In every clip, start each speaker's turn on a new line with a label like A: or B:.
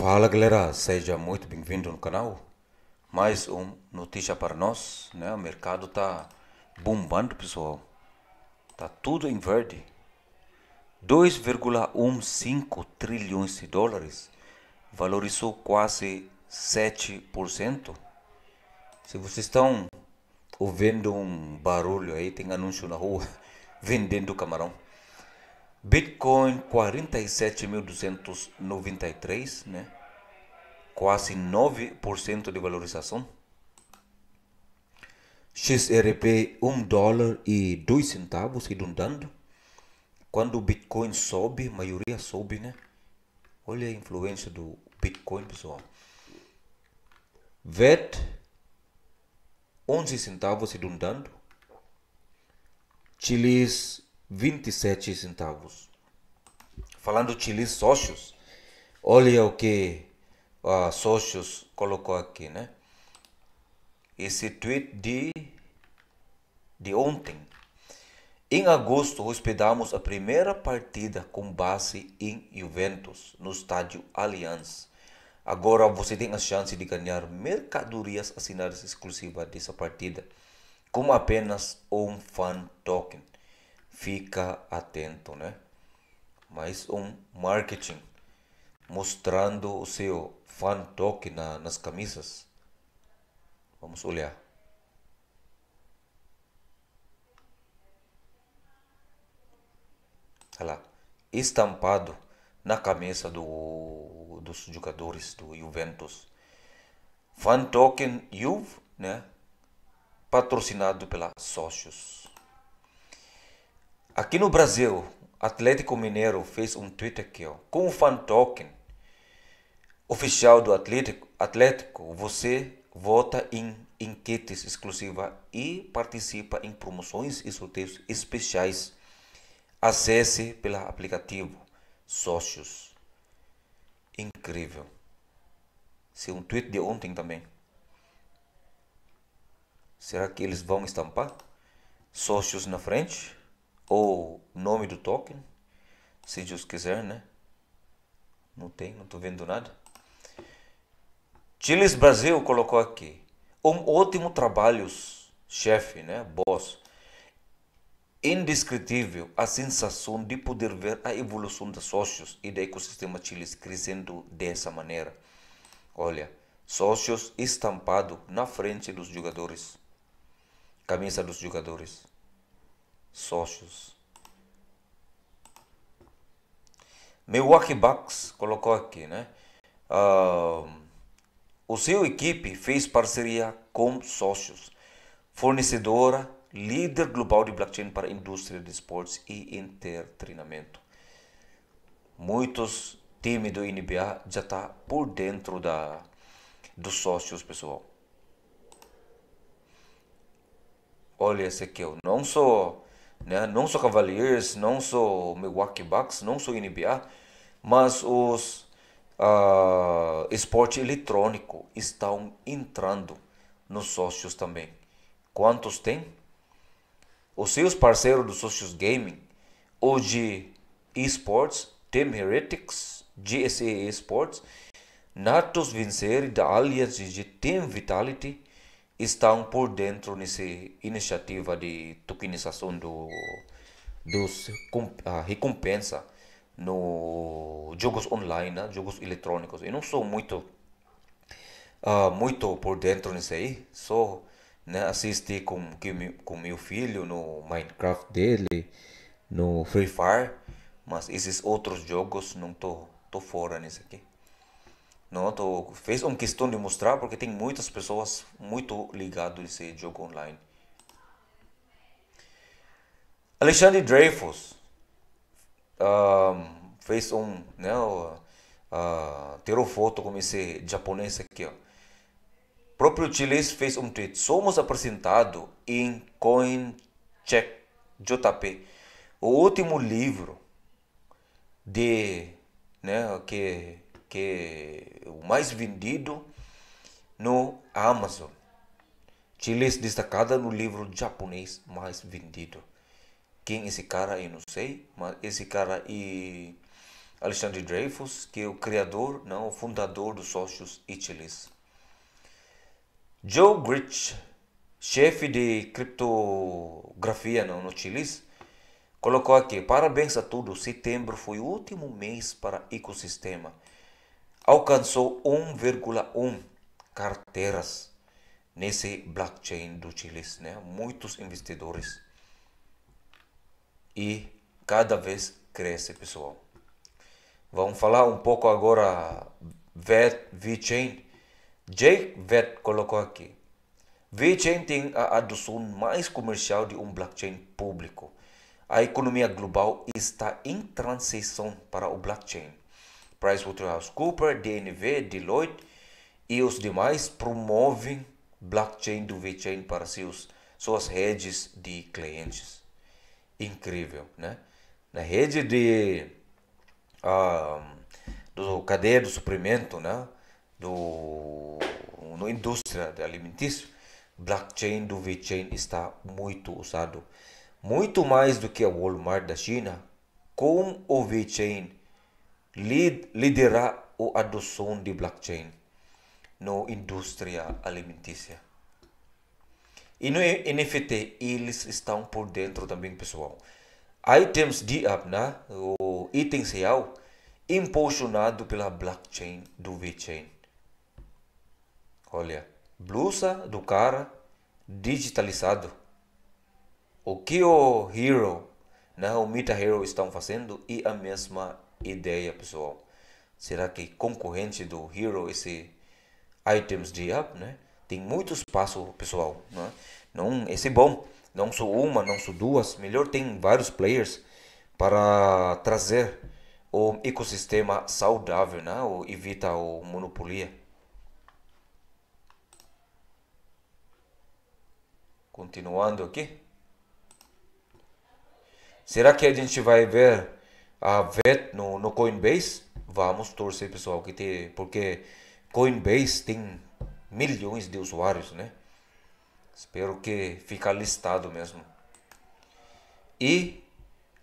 A: Fala galera, seja muito bem-vindo no canal. Mais um notícia para nós, né? O mercado tá bombando, pessoal. Tá tudo em verde. 2,15 trilhões de dólares. Valorizou quase 7%. Se vocês estão ouvindo um barulho aí, tem anúncio na rua vendendo camarão. Bitcoin 47.293, né? quase 9% de valorização. XRP 1 dólar e 2 centavos redundando. Quando o Bitcoin sobe, a maioria sobe, né? Olha a influência do Bitcoin, pessoal. VET 11 centavos redundando. Chilis 27 centavos. Falando Chilis sócios, olha o que uh, Socius colocou aqui, né? Esse tweet de, de ontem. Em agosto, hospedamos a primeira partida com base em Juventus, no estádio Allianz. Agora você tem a chance de ganhar mercadorias assinadas exclusivas dessa partida, como apenas um fan token. Fica atento, né? Mais um marketing mostrando o seu fan toque na, nas camisas. Vamos olhar. Olha lá, estampado na camisa do, dos jogadores do Juventus. Fan token Juve, né? patrocinado pela Sócios. Aqui no Brasil, Atlético Mineiro fez um tweet aqui, ó, com o fan token oficial do Atlético, Atlético você vota em enquetes exclusiva e participa em promoções e sorteios especiais. Acesse pelo aplicativo Sócios. Incrível. Se é um tweet de ontem também. Será que eles vão estampar? Sócios na frente? Ou nome do token? Se Deus quiser, né? Não tem, não estou vendo nada. Chiles Brasil colocou aqui. Um ótimo trabalho, chefe, né? Boss. Indescritível a sensação de poder ver a evolução dos sócios e do ecossistema Chiles crescendo dessa maneira. Olha, sócios estampado na frente dos jogadores. Camisa dos jogadores. Sócios. Milwaukee Bucks colocou aqui, né? Uh, o seu equipe fez parceria com sócios, fornecedora, líder global de blockchain para a indústria de esportes e intertreinamento. Muitos times do NBA já tá por dentro da dos sócios, pessoal. Olha esse aqui, eu não sou, né, não sou Cavaliers, não sou Milwaukee Bucks, não sou NBA, mas os uh, esporte eletrônico estão entrando nos sócios também. Quantos tem? Os seus parceiros dos sócios gaming, ou de esportes, Team Heretics, GSE Esports, Natos Vincere da Alliance de Team Vitality estão por dentro nessa iniciativa de tokenização do, dos uh, recompensa no jogos online, né? jogos eletrônicos. Eu não sou muito uh, muito por dentro nisso aí, só né, assisti com, com meu filho no Minecraft dele, no Free Fire, mas esses outros jogos não tô, tô fora nisso aqui. Não, tô, fez uma questão de mostrar porque tem muitas pessoas muito ligadas a esse jogo online. Alexandre Dreyfus. Um, ah, fez um, né, uh, uh, tirou foto com esse japonês aqui, ó. Próprio Chiles fez um tweet. Somos apresentados em CoinCheck JP. O último livro de, né, que, que o mais vendido no Amazon. Chiles destacada no livro japonês mais vendido. Quem é esse cara eu não sei, mas esse cara e Alexandre Dreyfus, que é o criador, não, o fundador dos sócios Itilis. Joe Grich, chefe de criptografia não, no Chile, colocou aqui: Parabéns a todos, setembro foi o último mês para ecossistema. Alcançou 1,1 carteiras nesse blockchain do Chile, né? muitos investidores. E cada vez cresce, pessoal. Vamos falar um pouco agora Vet VeChain. Jake Vet colocou aqui. VeChain tem a adoção mais comercial de um blockchain público. A economia global está em transição para o blockchain. PricewaterhouseCoopers, DNV, Deloitte e os demais promovem blockchain do VeChain para seus, suas redes de clientes. Incrível, né? Na rede de ah, do cadeia do suprimento, né? do no indústria alimentícia, blockchain do VeChain está muito usado, muito mais do que a Walmart da China. Com o VeChain liderará a adoção de blockchain na indústria alimentícia. E no NFT eles estão por dentro também, pessoal items de app, o itens real, impulsionado pela blockchain do VeChain. Olha, blusa do cara digitalizado. O que o Hero, né? o Meta Hero estão fazendo e a mesma ideia, pessoal. Será que concorrente do Hero esse items de app, né? Tem muito espaço, pessoal, né? Não, esse é bom não sou uma, não sou duas, melhor tem vários players para trazer o ecossistema saudável, né? O evita o monopolia. Continuando aqui. Será que a gente vai ver a VET no, no Coinbase? Vamos torcer, pessoal, que tem, porque Coinbase tem milhões de usuários, né? Espero que fica listado mesmo. E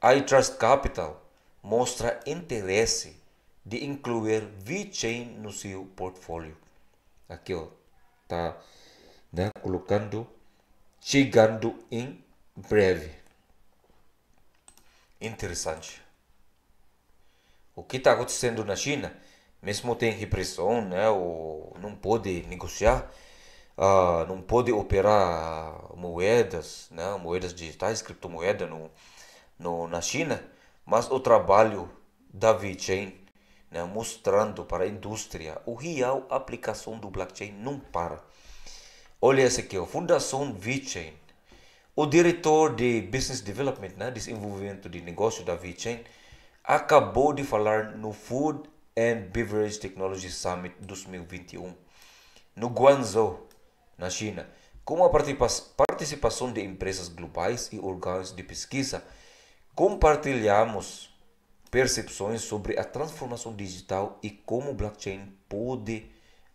A: a iTrust Capital mostra interesse de incluir VeChain no seu portfólio. Aqui ó, tá né, colocando chegando em breve. Interessante. O que está acontecendo na China? Mesmo tem repressão, né? Ou não pode negociar. Ah, não pode operar moedas, né, moedas digitais, criptomoeda no, no, na China, mas o trabalho da VeChain, né, mostrando para a indústria o real aplicação do blockchain não para. Olha esse aqui, a Fundação VeChain. O diretor de Business Development, né, desenvolvimento de negócio da VeChain, acabou de falar no Food and Beverage Technology Summit 2021 no Guangzhou, na China, com a participação de empresas globais e órgãos de pesquisa, compartilhamos percepções sobre a transformação digital e como o blockchain pode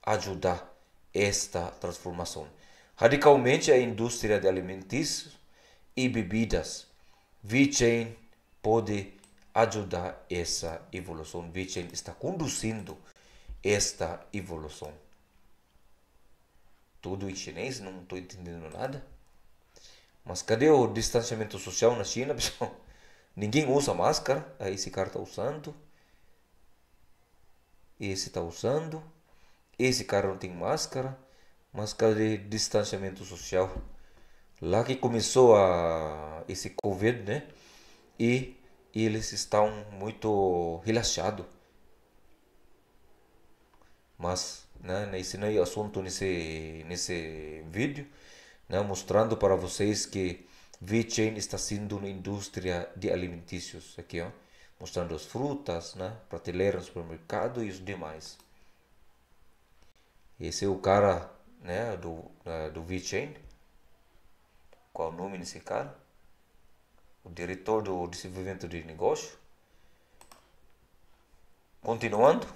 A: ajudar esta transformação. Radicalmente, a indústria de alimentos e bebidas, VeChain pode ajudar essa evolução. VeChain está conduzindo esta evolução. Tudo em chinês, não estou entendendo nada. Mas cadê o distanciamento social na China, pessoal? Ninguém usa máscara. Aí esse cara está usando. Esse está usando. Esse cara não tem máscara. Mas cadê distanciamento social? Lá que começou a esse Covid, né? E eles estão muito relaxados. Mas né? né, ensinei o assunto nesse, nesse vídeo, né, mostrando para vocês que VeChain está sendo uma indústria de alimentícios aqui, ó, mostrando as frutas, né, prateleira no supermercado e os demais. Esse é o cara né, do, uh, do VeChain. Qual o nome desse cara? O diretor do desenvolvimento de negócio. Continuando.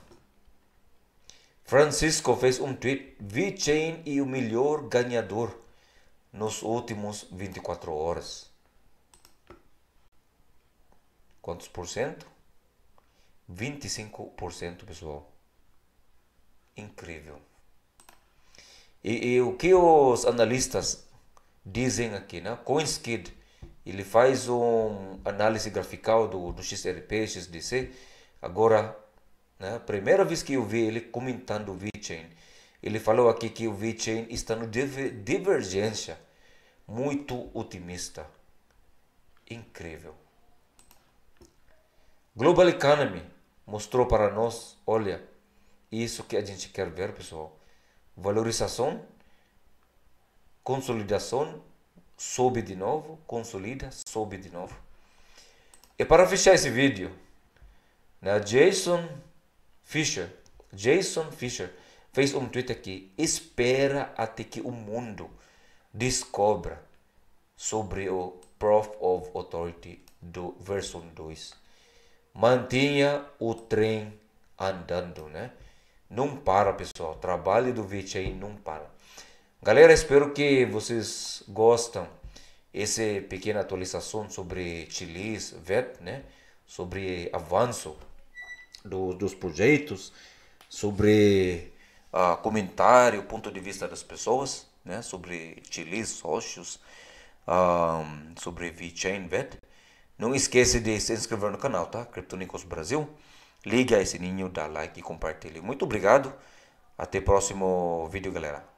A: Francisco fez um tweet: Vi Chain e o melhor ganhador nos últimos 24 horas. Quantos por cento? 25% pessoal. Incrível. E, e, o que os analistas dizem aqui, né? CoinSkid, ele faz um análise grafical do, do XRP, XDC. Agora né? Primeira vez que eu vi ele comentando o VeChain, ele falou aqui que o VeChain está no divergência, muito otimista. Incrível. Global Economy mostrou para nós, olha, isso que a gente quer ver, pessoal. Valorização, consolidação, sobe de novo, consolida, sobe de novo. E para fechar esse vídeo, né, Jason Fisher, Jason Fisher, fez um tweet aqui: espera até que o mundo descobre sobre o Proof of Authority do versão 2. Mantenha o trem andando, né? Não para, pessoal. Trabalho do vídeo aí não para. Galera, espero que vocês gostam esse pequena atualização sobre Chilis, VET, né? Sobre avanço do, dos projetos, sobre uh, comentário, ponto de vista das pessoas, né? sobre Chile, sócios, ah, sobre VeChain Vet. Não esqueça de se inscrever no canal, tá? Criptonicos Brasil. Ligue a esse sininho, dá like e compartilhe. Muito obrigado. Até o próximo vídeo, galera.